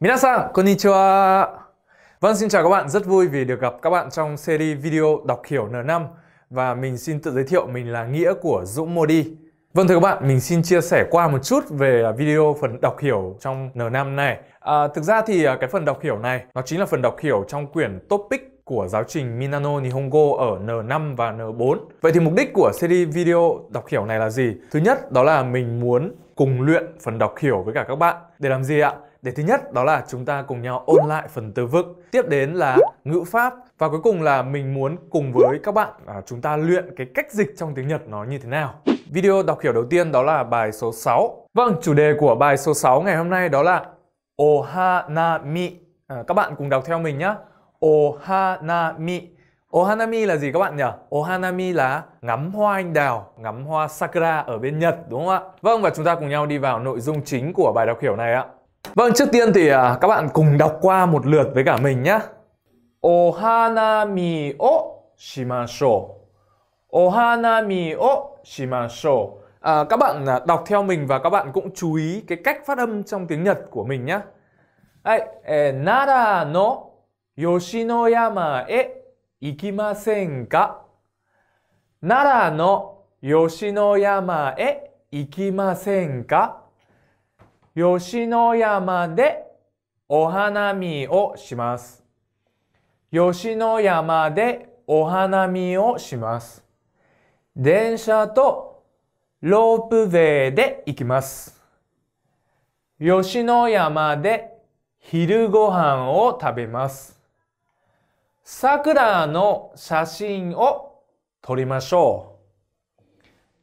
Minasan, konnichiwa. Vâng, xin chào các bạn. Rất vui vì được gặp các bạn trong series video đọc hiểu N5 và mình xin tự giới thiệu mình là Nghĩa của Dũng Modi. Vâng thưa các bạn, mình xin chia sẻ qua một chút về video phần đọc hiểu trong N5 này. À, thực ra thì à, cái phần đọc hiểu này nó chính là phần đọc hiểu trong quyển topic của giáo trình Minano Nihongo ở N5 và N4. Vậy thì mục đích của series video đọc hiểu này là gì? Thứ nhất đó là mình muốn cùng luyện phần đọc hiểu với cả các bạn. Để làm gì ạ? để thứ nhất đó là chúng ta cùng nhau ôn lại phần từ vựng tiếp đến là ngữ pháp và cuối cùng là mình muốn cùng với các bạn à, chúng ta luyện cái cách dịch trong tiếng Nhật nó như thế nào video đọc hiểu đầu tiên đó là bài số 6 vâng chủ đề của bài số 6 ngày hôm nay đó là ohanami à, các bạn cùng đọc theo mình nhé ohanami Ohanami là gì các bạn nhỉ? Ohanami là ngắm hoa anh đào, ngắm hoa sakura ở bên Nhật đúng không ạ? Vâng và chúng ta cùng nhau đi vào nội dung chính của bài đọc hiểu này ạ. Vâng, trước tiên thì à, các bạn cùng đọc qua một lượt với cả mình nhé. Ohanami o shimashou. Ohanami o shimashou. À, các bạn à, đọc theo mình và các bạn cũng chú ý cái cách phát âm trong tiếng Nhật của mình nhé. Đấy, eh, Nara no Yoshinoyama e ikimasen ka? Nara no Yoshinoyama e ikimasen ka? 吉野山でお花見をします。吉野山でお花見をします。電車とロープウェイで行きます。吉野山で昼ご飯を食べます。桜の写真を撮りましょう。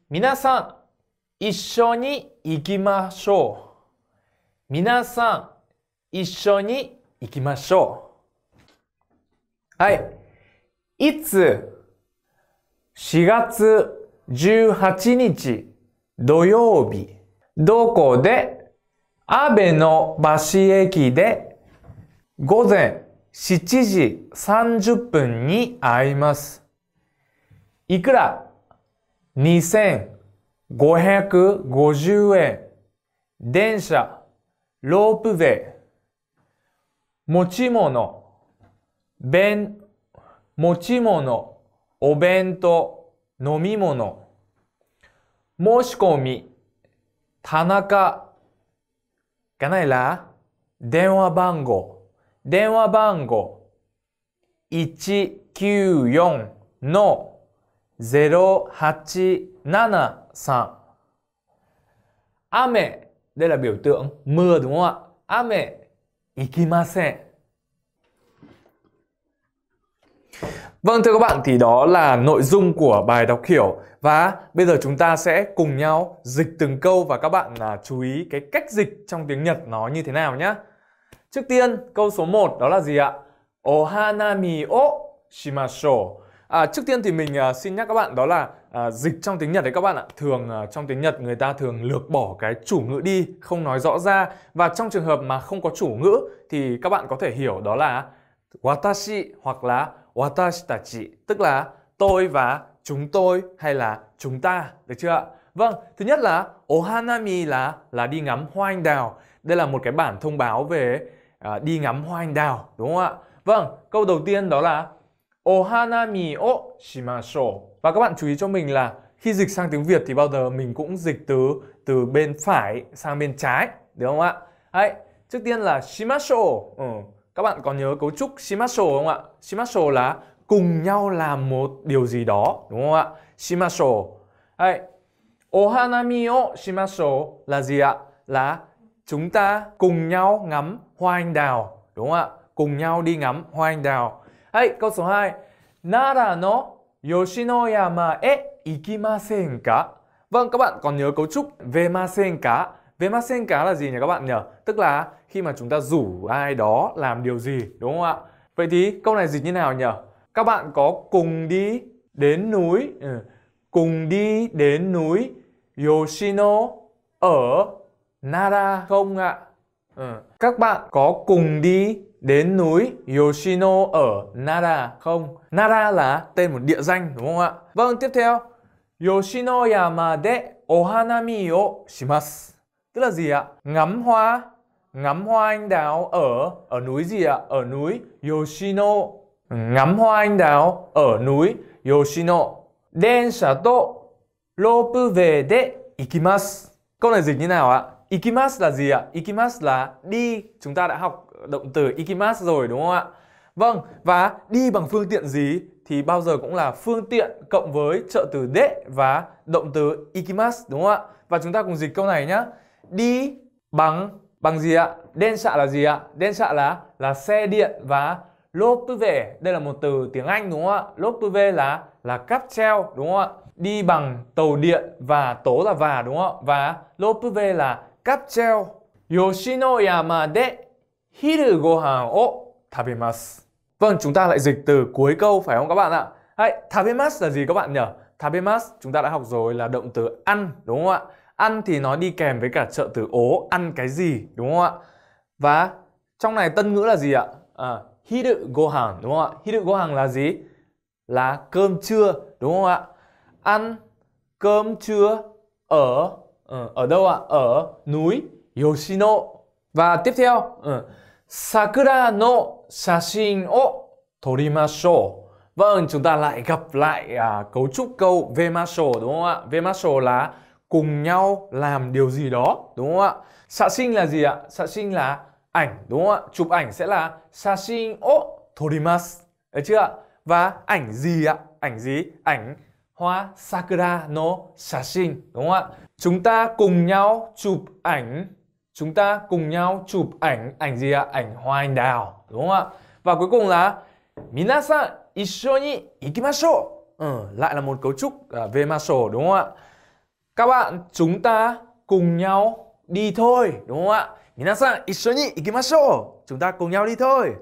皆さん、一緒に行きましょう。皆さん、一緒に行きましょう。はい。いつ、4月18日土曜日、どこで、安倍の橋駅で、午前7時30分に会います。いくら ?2550 円。電車ロープウェイ、持ち物、弁、持ち物、お弁当、飲み物、申し込み、田中、がないら、電話番号、電話番号、194の0873。雨、Đây là biểu tượng mưa đúng không ạ? Ame à, ikimase. Vâng thưa các bạn thì đó là nội dung của bài đọc hiểu và bây giờ chúng ta sẽ cùng nhau dịch từng câu và các bạn là chú ý cái cách dịch trong tiếng Nhật nó như thế nào nhé. Trước tiên câu số 1 đó là gì ạ? Ohanami o shimasho. À, trước tiên thì mình uh, xin nhắc các bạn đó là à, dịch trong tiếng Nhật đấy các bạn ạ. Thường à, trong tiếng Nhật người ta thường lược bỏ cái chủ ngữ đi, không nói rõ ra và trong trường hợp mà không có chủ ngữ thì các bạn có thể hiểu đó là watashi hoặc là watashi tachi, tức là tôi và chúng tôi hay là chúng ta, được chưa ạ? Vâng, thứ nhất là ohanami là là đi ngắm hoa anh đào. Đây là một cái bản thông báo về à, đi ngắm hoa anh đào, đúng không ạ? Vâng, câu đầu tiên đó là Ohanami o Shimasho Và các bạn chú ý cho mình là khi dịch sang tiếng Việt thì bao giờ mình cũng dịch từ từ bên phải sang bên trái, được không ạ? Đấy, trước tiên là Shimasho, Ừ. Các bạn có nhớ cấu trúc Shimasho không ạ? Shimasho là cùng nhau làm một điều gì đó, đúng không ạ? Shimashou. Đấy. Ohanami o Shimasho là gì ạ? Là chúng ta cùng nhau ngắm hoa anh đào, đúng không ạ? Cùng nhau đi ngắm hoa anh đào. はい、câu số 2. Nara no Yoshinoyama e ikimasen ka? Vâng, các bạn còn nhớ cấu trúc về vemasen ka? Vemasen ka là gì nhỉ các bạn nhỉ? Tức là khi mà chúng ta rủ ai đó làm điều gì, đúng không ạ? Vậy thì câu này dịch như nào nhỉ? Các bạn có cùng đi đến núi, ừ, cùng đi đến núi Yoshino ở Nara không ạ? Ừ. Các bạn có cùng đi đến núi Yoshino ở Nara không? Nara là tên một địa danh đúng không ạ? Vâng, tiếp theo Yoshino yama de ohanami o shimasu. Tức là gì ạ? Ngắm hoa, ngắm hoa anh đào ở ở núi gì ạ? Ở núi Yoshino. Ngắm hoa anh đào ở núi Yoshino. Densha to rope de ikimasu. Câu này dịch như nào ạ? Ikimasu là gì ạ? Ikimasu là đi. Chúng ta đã học động từ ikimas rồi đúng không ạ? Vâng, và đi bằng phương tiện gì thì bao giờ cũng là phương tiện cộng với trợ từ de và động từ ikimas đúng không ạ? Và chúng ta cùng dịch câu này nhé. Đi bằng bằng gì ạ? Đen xạ là gì ạ? Đen xạ là là xe điện và lopuve đây là một từ tiếng Anh đúng không ạ? Lopuve là là cáp treo đúng không ạ? Đi bằng tàu điện và tố là và đúng không ạ? Và lopuve là cáp treo. Yoshinoyama de 昼ご飯を食べます。Vâng, oh, chúng ta lại dịch từ cuối câu phải không các bạn ạ? Hãy tabemas là gì các bạn nhỉ? Tabemas chúng ta đã học rồi là động từ ăn đúng không ạ? Ăn thì nó đi kèm với cả trợ từ ố ăn cái gì đúng không ạ? Và trong này tân ngữ là gì ạ? À, hiru gohan đúng không ạ? Hiru gohan là gì? Là cơm trưa đúng không ạ? Ăn cơm trưa ở ờ, ở đâu ạ? Ở núi Yoshino. Và tiếp theo, ừ, Sakura no shashin o torimashou. Vâng, chúng ta lại gặp lại à, cấu trúc câu vemasho đúng không ạ? Vemasho là cùng nhau làm điều gì đó đúng không ạ? Shashin là gì ạ? Shashin là ảnh đúng không ạ? Chụp ảnh sẽ là shashin o torimasu. Đấy chưa ạ? Và ảnh gì ạ? Ảnh gì? Ảnh hoa sakura no shashin đúng không ạ? Chúng ta cùng nhau chụp ảnh chúng ta cùng nhau chụp ảnh ảnh gì ạ ảnh hoa anh đào đúng không ạ và cuối cùng là minasan isho ni ikimashou ừ, lại là một cấu trúc uh, về masho đúng không ạ các bạn chúng ta cùng nhau đi thôi đúng không ạ minasan isho ni ikimashou chúng ta cùng nhau đi thôi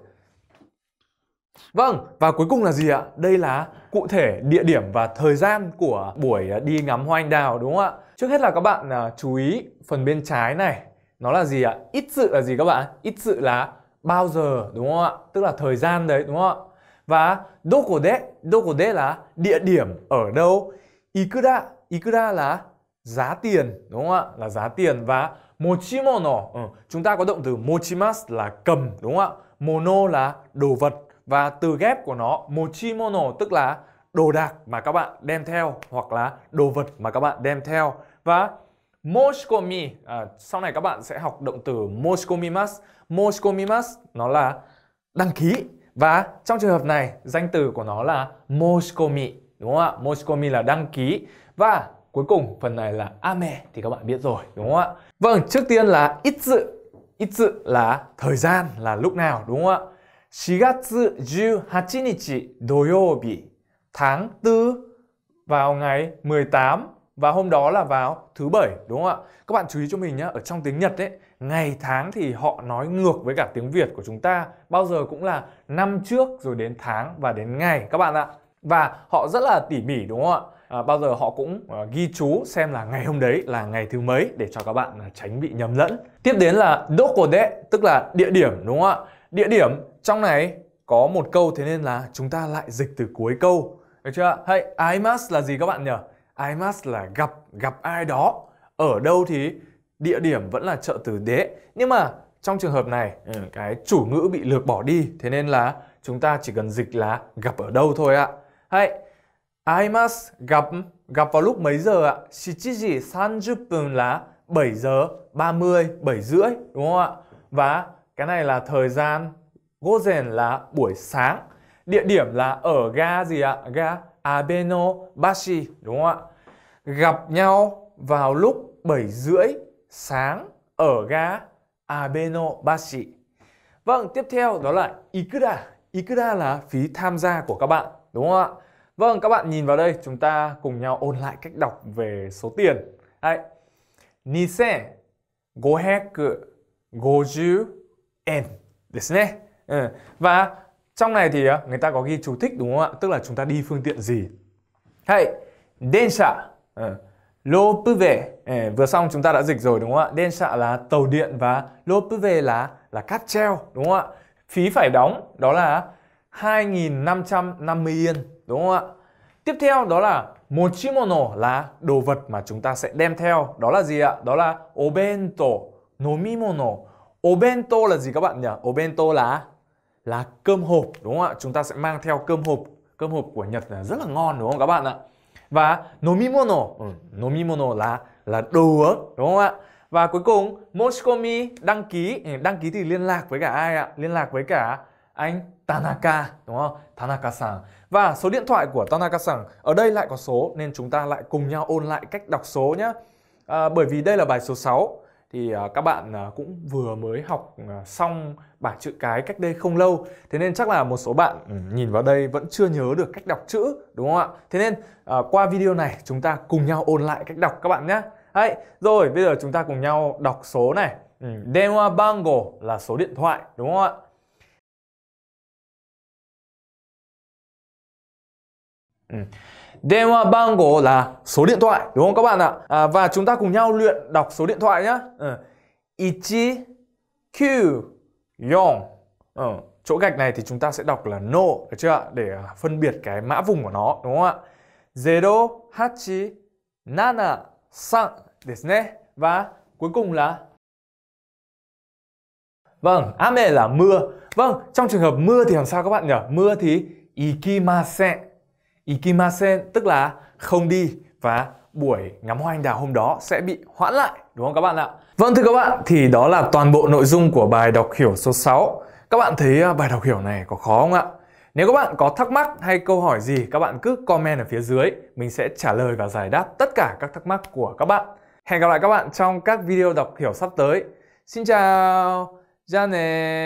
Vâng, và cuối cùng là gì ạ? Đây là cụ thể địa điểm và thời gian của buổi à, đi ngắm hoa anh đào đúng không ạ? Trước hết là các bạn à, chú ý phần bên trái này nó là gì ạ? Ít sự là gì các bạn? Ít sự là bao giờ đúng không ạ? Tức là thời gian đấy đúng không ạ? Và dokode, dokode là địa điểm ở đâu? Ikura, ikura là giá tiền đúng không ạ? Là giá tiền và mochimono, ừ, chúng ta có động từ mochimas là cầm đúng không ạ? Mono là đồ vật và từ ghép của nó mochimono tức là đồ đạc mà các bạn đem theo hoặc là đồ vật mà các bạn đem theo và moskomi à, sau này các bạn sẽ học động từ moskomimas moskomimas nó là đăng ký và trong trường hợp này danh từ của nó là moskomi đúng không ạ? moskomi là đăng ký và cuối cùng phần này là ame thì các bạn biết rồi, đúng không ạ? Vâng, trước tiên là ít dự. Ít dự là thời gian là lúc nào, đúng không ạ? 4月18日土曜日 tháng 4 vào ngày 18 và hôm đó là vào thứ bảy đúng không ạ? Các bạn chú ý cho mình nhé, ở trong tiếng Nhật ấy, ngày tháng thì họ nói ngược với cả tiếng Việt của chúng ta, bao giờ cũng là năm trước rồi đến tháng và đến ngày các bạn ạ. Và họ rất là tỉ mỉ đúng không ạ? À, bao giờ họ cũng à, ghi chú xem là ngày hôm đấy là ngày thứ mấy để cho các bạn à, tránh bị nhầm lẫn. Tiếp đến là dokode tức là địa điểm đúng không ạ? Địa điểm trong này có một câu thế nên là chúng ta lại dịch từ cuối câu. Được chưa? Hay aimas là gì các bạn nhỉ? I must là gặp gặp ai đó ở đâu thì địa điểm vẫn là trợ từ đế nhưng mà trong trường hợp này ừ, cái chủ ngữ bị lược bỏ đi thế nên là chúng ta chỉ cần dịch là gặp ở đâu thôi ạ hay I must gặp gặp vào lúc mấy giờ ạ Shichiji giờ là 7 giờ 30 7 rưỡi đúng không ạ và cái này là thời gian Gozen là buổi sáng địa điểm là ở ga gì ạ ga Abeno Bashi đúng không ạ? Gặp nhau vào lúc 7 rưỡi sáng ở ga Abeno Bashi. Vâng, tiếp theo đó là Ikura. Ikura là phí tham gia của các bạn đúng không ạ? Vâng, các bạn nhìn vào đây, chúng ta cùng nhau ôn lại cách đọc về số tiền. Đấy. Nise Gohaku, goju en. ですね。うん。và trong này thì à, người ta có ghi chú thích đúng không ạ? Tức là chúng ta đi phương tiện gì. Hay, densha, ờ, lopube. Ờ, vừa xong chúng ta đã dịch rồi đúng không ạ? Densha là tàu điện và lopube là là cáp treo đúng không ạ? Phí phải đóng đó là 2.550 yên đúng không ạ? Tiếp theo đó là mochimono là đồ vật mà chúng ta sẽ đem theo. Đó là gì ạ? Đó là obento, nomimono. Obento là gì các bạn nhỉ? Obento là là cơm hộp đúng không ạ? Chúng ta sẽ mang theo cơm hộp. Cơm hộp của Nhật là rất là ngon đúng không các bạn ạ? Và nomimono, ừ, nomimono là là đồ uống đúng không ạ? Và cuối cùng Moshikomi đăng ký ừ, đăng ký thì liên lạc với cả ai ạ? Liên lạc với cả anh Tanaka đúng không? Tanaka-san. Và số điện thoại của Tanaka-san ở đây lại có số nên chúng ta lại cùng nhau ôn lại cách đọc số nhé. À, bởi vì đây là bài số 6 thì à, các bạn à, cũng vừa mới học à, xong bảng chữ cái cách đây không lâu thế nên chắc là một số bạn ừ, nhìn vào đây vẫn chưa nhớ được cách đọc chữ đúng không ạ thế nên qua video này chúng ta cùng nhau ôn lại cách đọc các bạn nhé Đấy, rồi bây giờ chúng ta cùng nhau đọc số này ừ, Denwa bango là số điện thoại đúng không ạ ừ. Điện thoại ban là số điện thoại đúng không các bạn ạ? À, và chúng ta cùng nhau luyện đọc số điện thoại nhé. Ừ. Ichi Q Yong. Ừ, chỗ gạch này thì chúng ta sẽ đọc là no được chưa ạ? Để à, phân biệt cái mã vùng của nó đúng không ạ? Zero Hachi Nana San Và cuối cùng là Vâng, ame là mưa. Vâng, trong trường hợp mưa thì làm sao các bạn nhỉ? Mưa thì ikimasen ikimasen tức là không đi và buổi ngắm hoa anh đào hôm đó sẽ bị hoãn lại đúng không các bạn ạ? Vâng thưa các bạn, thì đó là toàn bộ nội dung của bài đọc hiểu số 6. Các bạn thấy à, bài đọc hiểu này có khó không ạ? Nếu các bạn có thắc mắc hay câu hỏi gì các bạn cứ comment ở phía dưới, mình sẽ trả lời và giải đáp tất cả các thắc mắc của các bạn. Hẹn gặp lại các bạn trong các video đọc hiểu sắp tới. Xin chào, ra nè.